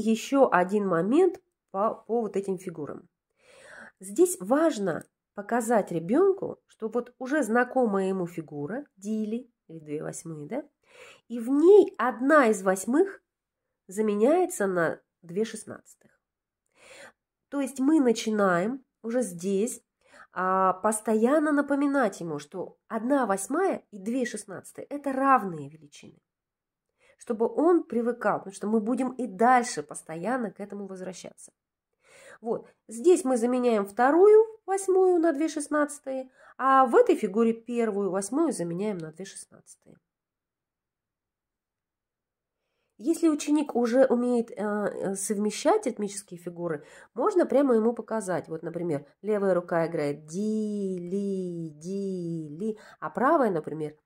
еще один момент по, по вот этим фигурам. Здесь важно показать ребенку, что вот уже знакомая ему фигура, дили, или две восьмые, да, и в ней одна из восьмых заменяется на две шестнадцатых. То есть мы начинаем уже здесь а, постоянно напоминать ему, что одна восьмая и две шестнадцатые – это равные величины чтобы он привыкал, потому что мы будем и дальше постоянно к этому возвращаться. Вот, здесь мы заменяем вторую восьмую на две шестнадцатые, а в этой фигуре первую восьмую заменяем на две шестнадцатые. Если ученик уже умеет э, э совмещать ритмические фигуры, можно прямо ему показать. Вот, например, левая рука играет ди, ли, ди, ли, а правая, например,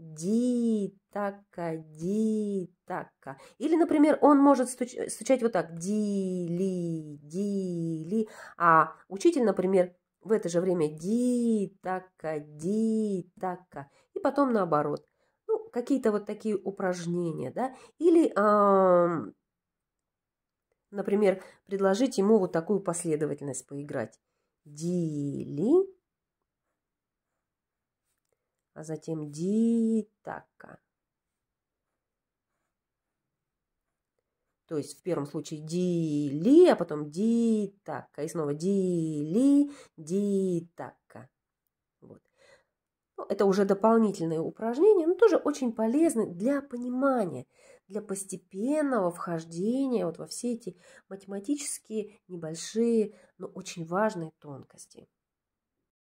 ди-така, ди-така. Или, например, он может стуч... стучать вот так, ди-ли, ди-ли, а учитель, например, в это же время ди-така, ди-така, и потом наоборот. Ну, какие-то вот такие упражнения, да, или... Э Например, предложить ему вот такую последовательность поиграть. ди ли а затем дитака. То есть в первом случае дили, а потом дитака. И снова дили, дитака. Вот. Ну, это уже дополнительные упражнения, но тоже очень полезны для понимания, для постепенного вхождения вот во все эти математические небольшие, но очень важные тонкости.